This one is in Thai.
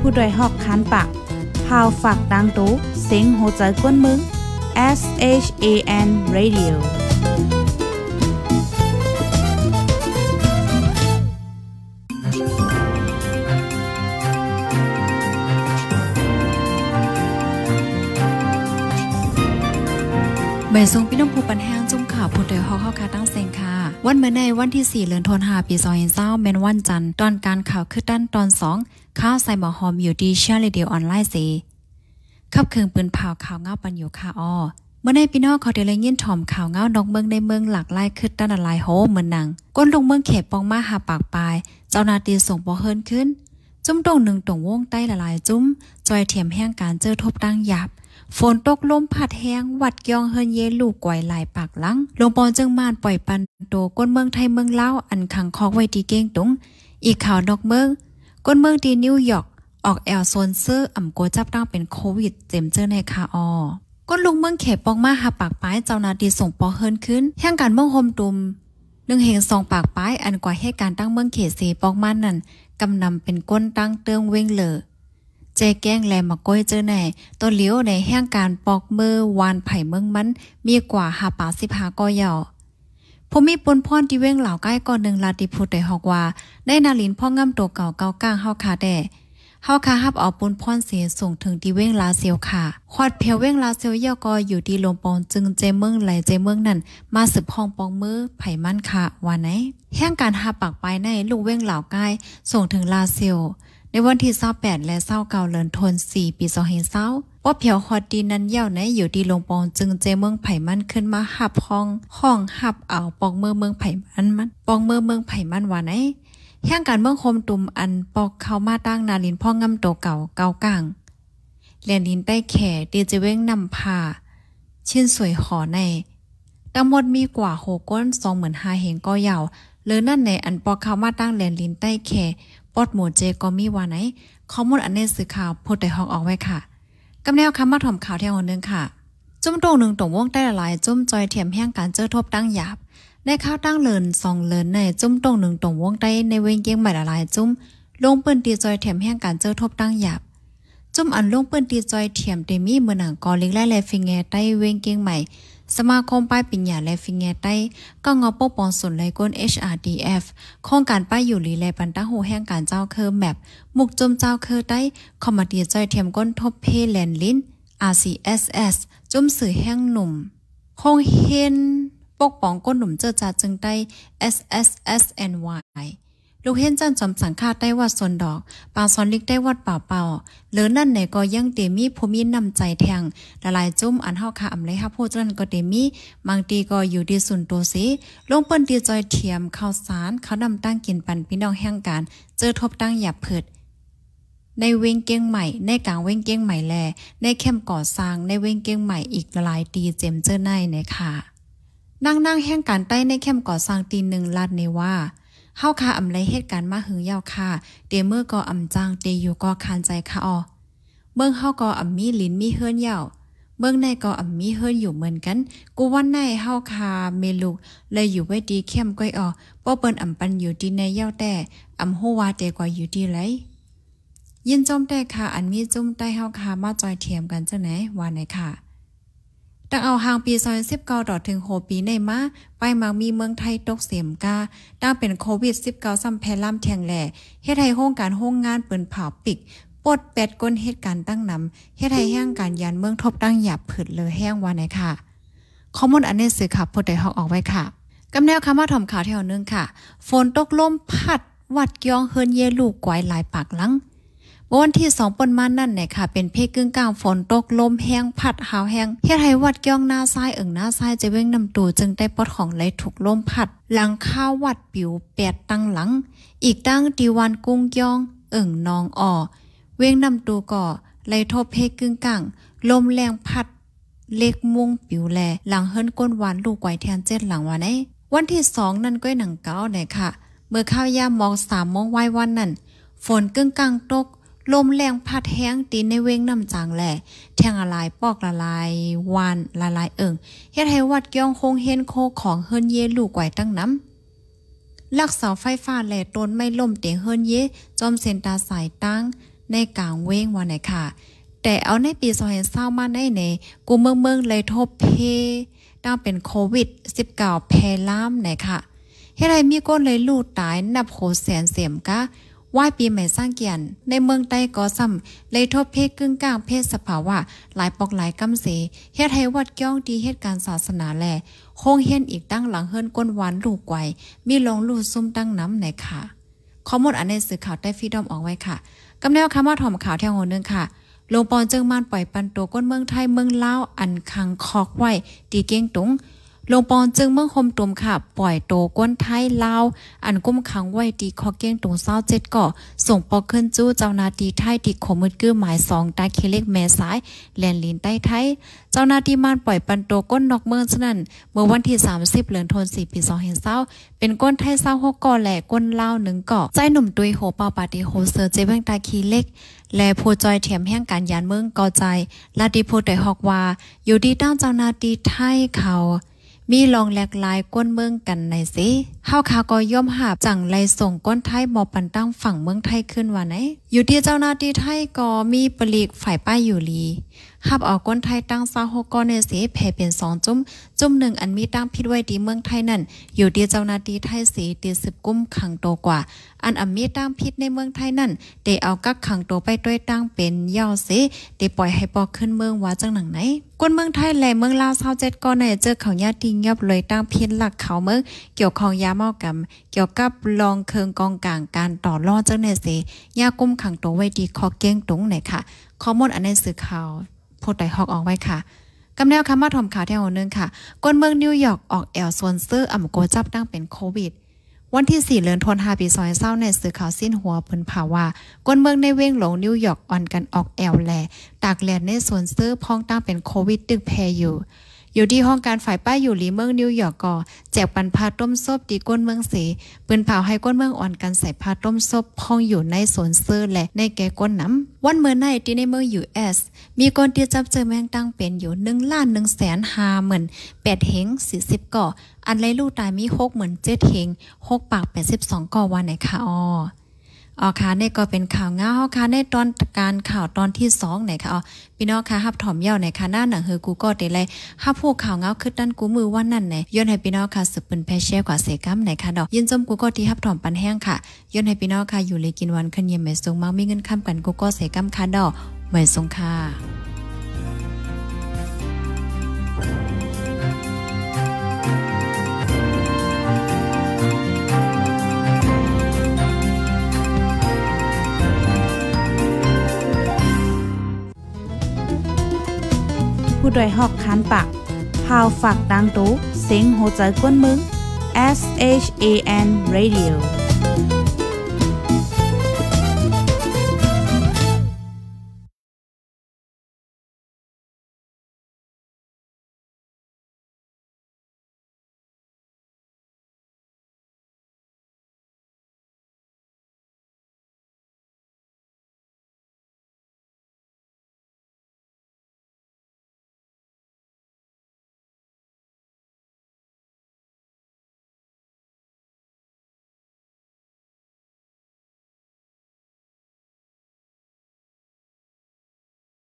ผู้ดยหอกคันปากพาวฝากดังตู้เซ็งโหใจกวนมึง S H A N Radio แม่ทรงพี่น้องผู้ปันแห้งจุ่มข่าวผู้โดยหอกเขกาคาตั้งเซ็งวันเมื่อในวันที่ 4เดือนธันวาปีซอยเศร้าเมนวันจันทร์ตอนการข่าวคือด้านตอนสองข้าวใส่หมอหอมอยู่ดีเชียร์เรดิโอออนไลน์เีขับเคืองปืนเผาข่าวเงาปันอยู่ค่ะอ้อเมื่อในพี่น้องเขาเดลยยินถ่อมข่าวเงานกเมืองในเมืองหลักไล่ขึ้นด้านอะไรโฮเหมือนนังก้นลงเมืองเขตปองมาหาปากปลายเจ้านาตีส่ง่อเฮิรนขึ้น จุ้มตรงหนึ่งตรงวงใต้ละลายจุ้ม จอยเทียมแห้งการเจอทบตั้งหยาบฝนตกลมผัดแห้งวัดยองเฮินเยลูกก่อยลายปากลังลงปอนจึงมานปล่อยปันโตก้นเมืองไทยเมืองเล่าอันขังคอกไว้ทีเก้งตุง อีกข่าวนอกเมืองก้นเมืองทีนิวยอร์กออกแอลโซนเซอร์อ่ำโกจับตั้งเป็นโควิดเจมเจอในคาออก้นลุงเมืองเขปองมาหาปากป้ายเจ้านาดีส่งปอเฮินขึ้นแห่งการเมืองโฮมตุมหนึ่งเหงสองปากป้ายอันกว่าให้การตั้งเมืองเขตเสปองมานั่นกำนำเป็นก้นตั้งเติงเว้งเหลอจแก้งแลมาก้อยเจอไหนตัวเลี้ยวในแห่งการปอกมือวานไผ่เมืองมันมีกว่าหาปาสิบหาก้อยเหยผมมีปนพ่อนที่เว้งเหล่าใกล้ก้อนหนึ่งลาติพูดแต่หอกว่าได้นาลินพ่องำตัวเก่าเกาก้างเฮาคาแด่เฮาคาฮับเอาปนพ่อนเสียส่งถึงที่เว้งลาเซียว ค่ะ คอดเพียวเว้งลาเซียวเยาะกออยู่ที่ลมปองจึงเจเมืองไหลเจเมืองนั่นมาสืบห้องปองมือ ไผ่มั่นค่ะวันไหน แห่งการหาปากไปในลูกเว้งเหล่าใกล้ส่งถึงลาเซียวในวันที่28และ29เดือนลินทนคมปี2อง0เาว่าเผียวคอดดีนั้นเย่าไหนอยู่ดีลงปองจึงเจเมืองไผ่มันขึ้นมาหับห้อง ห้องหับเอา ปองเมืองเมืองไผ่มันมันปองเมืองเมืองไผ่มันว่าไหนแห่งการเมืองคมตุ่มอันปอกเข้ามาตั้งนาลินพ่องำโตเก่าเก่ากลาง แลนดินใต้แข่ดีเจเว้งนำพาชิ้นสวยหอในทั้งหมดมีกว่าโหก้นสองเหมือนหาเหงก็ยาวเลยนั่นในอันปอกเข้ามาตั้งแลนดินใต้แข่ปอดหมูเจก็มีว่าไหนข้อมูลอันเนสื่อข่าวโพดแต่ฮอกออกไว้ค่ะ กำแนวคำมาถ่อมข่าวเที่ยวนึงค่ะ จุ้มตรงหนึ่งตรงวงได้หลายจุ้มจอยเทียมแห้งการเจอทบตั้งหยาบได้ข้าวตั้งเลินสองเลินในจุ้มตรงหนึ่งตรงวงได้ในเวงเกียงใหม่ละลายจุ้มลงปืนตีจอยเทียมแห้งการเจอทบตั้งหยาบ จุ้มอันลงปืนตีจอยเทียมเดมี่เมือหนังกอลิงไล่แลฟิงแงใต้เวงเกียงใหม่สมาคมป้ายปิญญาและฟิงเงไต้ ก็งอปกปองส่วนไลก้น HRDF โครงการป้ายอยู่ลีและปันตะโหแห่งการเจ้าเคอร์แมปมุกจมเจ้าเคอร์ใต้คอมมาดียจอยเทียมก้นทบเพแลนลิน RCSS จมสื่อแห่งหนุ่ม คงเห็นปกป้องก้นหนุ่มเจอจาจึงได้ SSSNY ลูกเห็นจันจำมสังฆาได้วัดสนดอกปางซอนลิกได้วัดป่าเป่าหรือนั่นไหนก็ยังเตมีภูมินำใจแทงละลายจุ้มอันเฮาคาอำไรฮะผู้จันก็เตมีบางตีก็อยู่ดีสุนตัวสิลงเปิ้นตีจอยเทียมข้าวสารเขานำตั้งกินปันพี่น้องแห่งการเจอทบตั้งหยับเผิดในเวงเก้งใหม่ในกลางเวงเก้งใหม่แล ในเข้มก่อสร้างในเวงเก้งใหม่อีกหลายตีเจมเจอร์ในนะคะนั่งนั่งแห่งการใต้ในเข้มก่อสร้างตีหนึ่งลาดเนว่าเฮาคาอำไรเหตุการณ์มาหือยาวค่ะ เตเมื่อก็อำจางเตอยู่ก็คานใจค่ะออเบิ่งเฮาก็อำมีลิ้นมีเฮือนยาวเบื้องในก็อ่ำมีเฮือนอยู่เหมือนกัน กูวันในเฮาคาเมลุกเลยอยู่ไว้ดีเข้มก้อยออป้อเปิ้นอ่ำปันอยู่ดีในเยาาแต่อ่ำู้วาแต่กว่าอยู่ดีไลยินจอมแต่ค่ะอันมีจุ้มใต้เฮาคามาจอยเทียมกันจังไหนว่าไหนค่ะตั้งเอาหางปีซอยสิบเก้าดอดถึงโหปีในมา ไปมามีเมืองไทยตกเสียมกาตั้งเป็นโควิดสิบเก้าซ้ำแพล่ำแทงแหล่ เฮ็ดให้องการห้องงานเปินเผาปิก ปดแปดก้นเหตุการณ์ตั้งนำ เฮ็ดให้แห้งการยันเมืองทบตั้งหยาบผืดเลยแห้งวันไหนค่ะ ข้อมูลอันนี้สื่อขับพู้ใดหอกออกไว้ค่ะ กำแนวคำว่าถ่อมข่าวแถวนึงค่ะฝนตกลมพัดวัดยองเฮินเยลูกไกวหลายปากลังวันที่สองปนมานั่นเนี่ยค่ะ เป็นเพกกึ่งกลางฝนตกลมแห้งพัดหาวแห้งเฮ็ดให้วัดเกี้ยงหน้าซ้ายเอิงหน้าซ้ายจะเว้งนำตูจึงได้ปอดของไหลถูกลมพัดหลังข้าววัดปิวแปดตั้งหลังอีกตั้งตีวันกุ้งยองเอิงนองอ่อเว้งนำตูก่อไหลทบเพกกึ่งกลางลมแรงพัดเล็กมุงปิวแล หลังเฮิรนก้นหวานลูกไกวแทนเจ็ดหลังวันไอวันที่สองนั่นก้อยหนังเก้าเนี่ยค่ะ เมื่อข้าวยามมองสามมองไหว้วันนั่นฝนกึ่งกลางตกลมแรงพัดแห้งตีนในเวงน้ำจางแหล่แทงละลายปอกละลายวานละลายเอิงเฮ็ดให้วัดยองคงเฮนโคของเฮินเยลูกไหวตั้งน้ำลักเสาไฟฟ้าแหล่ต้นไม่ล่มเตียงเฮินเยจอมเซนตาสายตั้งในกลางเว้งวันไหนค่ะ แต่เอาในปีสองพันเศร้ามาในใน กูเมืองเมืองเลยทบเพตั้งเป็นโควิด -19 แพร่ล่ามไหนค่ะเฮ็ดให้มีก้นเลยลูกตายนับโหแสนเสียมกะว่าปีใหม่สร้างเกียรติในเมืองใต้ก็ซ้ำเลยทบเพศกึ่งกลางเพศสภาวะ หลายปอกหลายกัมเสเฮ็ดให้วัดย่องดีเหตุการศาสนาแลคงเฮียนอีกตั้งหลังเฮิรนก้นหวานลูกไกวมีลงลูกซุ่มตั้งน้ำในค่ะ ข้อมูลอันในสื่อข่าวได้ฟีดอมออกไว้ค่ะ กำเนดคำว่าถอมข่าวแถงหัวนึงค่ะ ลงปอนเจิงมานปล่อยปันตัวก้นเมืองไทยเมืองเล่าอันคังคอกไว้ตีเก้งตุงลงปอนจึงเมื่อคมตุมค่ะปล่อยโตก้นไทยลาวอันกุ้มขังไว้ตีคอเก้งตรงเศร้าเจ็ดก่อส่งปอขึ้นจู้เจ้านาตีไทยติดขมือกื้อหมายสองตาเคเล็กแม่สายแลนลินใต้ไทย เจ้านาตีมานปล่อยปันโตก้นนอกเมืองฉะนั้นเมื่อวันที่30เหลือนทนสี่ปีสองเห็นเศร้าเป็นก้นไทยเศร้าหกก่อแหลกก้นลาวหนึ่งก่อใจหนุ่มตุยโหเปาปาติโหเซอร์เจ็บงตาคีเล็ก และผู้จอยเถียมแห่งการยานเมืองกอใจลาดิโพแต่ฮอกว่า อยู่ดีตั้งเจ้านาตีไทยเขามีลองแหลกลายก้นเมืองกันไหนสิเฮาคาก็ย่อมหาบจังไลส่งก้นไทยหมอปันตั้งฝั่งเมืองไทยขึ้นวันไหน อยู่ที่เจ้าหน้าที่ไทยก็มีปลีกฝ่ายป้ายอยู่ลีหับออกก้นไทยตั้งซาหกก้อนเนสีแผ่เป็นสองจุ้มจุ้มหนึ่งอันมีตั้งพิดไว้ดีเมืองไทยนั่น อยู่เดียเจ้านาดีไทย สีดีสิบกุ้มขังโตกว่า อันอันมีตั้งพิดในเมืองไทยนั่นเดเอากักขังโตไปด้วยตั้งเป็นย่อเสเดปล่อยให้ปอกขึ้นเมืองว่าจังหนังไหนกวนเมืองไทยและเมืองลาวเศร้าเจ็ดก้อนในเจอเขาญาติเงียบเลยตั้งพิดหลักเขาเมือง เกี่ยวของยาเมากับเกี่ยวกับลองเคืองกองกลางการต่อรอดเจ้าเนเสยากุ้มขังโตไว้ดีคอเก้งตุงไหนค่ะข้อมูลอันในสื่อข่าวโพดไดฮอกออกไว้ค่ะ กำแนวคำว่าทอมข่าวที่หัวนึงค่ะ ก้นเมืองนิวยอร์กออกแอลซอนซื้ออ่ำโกจับตั้งเป็นโควิด วันที่ 4เดือนธันวาปีซอยเศร้าในสื่อข่าวสิ้นหัวเพิ่นภาวะก้นเมืองในเว้งหลงนิวยอร์กอ่อนกันออกแอลแลตากแลดในซอนซื้อพ้องตั้งเป็นโควิดตึกแพอยู่อยู่ที่ห้องการฝ่ายป้ายอยู่หลีเมืองนิวยอร์กก่อแจกปันพาต้มซบดีก้นเมืองเสปืนเผาให้ก้นเมืองอ่อนกันใส่พาต้มซบพ้องอยู่ในสวนเซอร์และในแก่ก้นน้ำวันเมื่อในที่ในเมืองยูเอสมีคนที่จับเจอแมงตั้งเป็นอยู่หนึ่งล้านหนึ่งแสนห้าหมื่นแปดเฮงสี่สิบก่ออันไรลูกตายมีหกหมื่นเจ็ดเฮงหกปากแปดสิบสองก่อวันไหนคะอ๋ออ๋อค่ะนี่ก็เป็นข่าวงาเฮาค่ะในตอนการข่าวตอนที่สองไหนค่ะอ๋อพี่น้องค่ะฮับถอมเย่าไหนค่ะหน้าหนังเฮอกูก็เตเลยฮับผู้ข่าวง้าคือด้านกูมือว่านั่นไหนย้อนให้พี่น้องค่ะสืบเป็นแพเช่กว่าเสกัมไหนค่ะดอกยินจมกูก็ที่ฮับถอมปันแห้งค่ะย้อนให้พี่น้องค่ะอยู่เลยกินวันขึ้นเย็นไมม่ทรงมังมีเงินค้ำกันกูก็เสกัมค่ะดอกไม่ทรงค่ะู้ดยหอกคันปากพาวฝากดังตู้เสียงโหใจกวนมึง S H A N Radio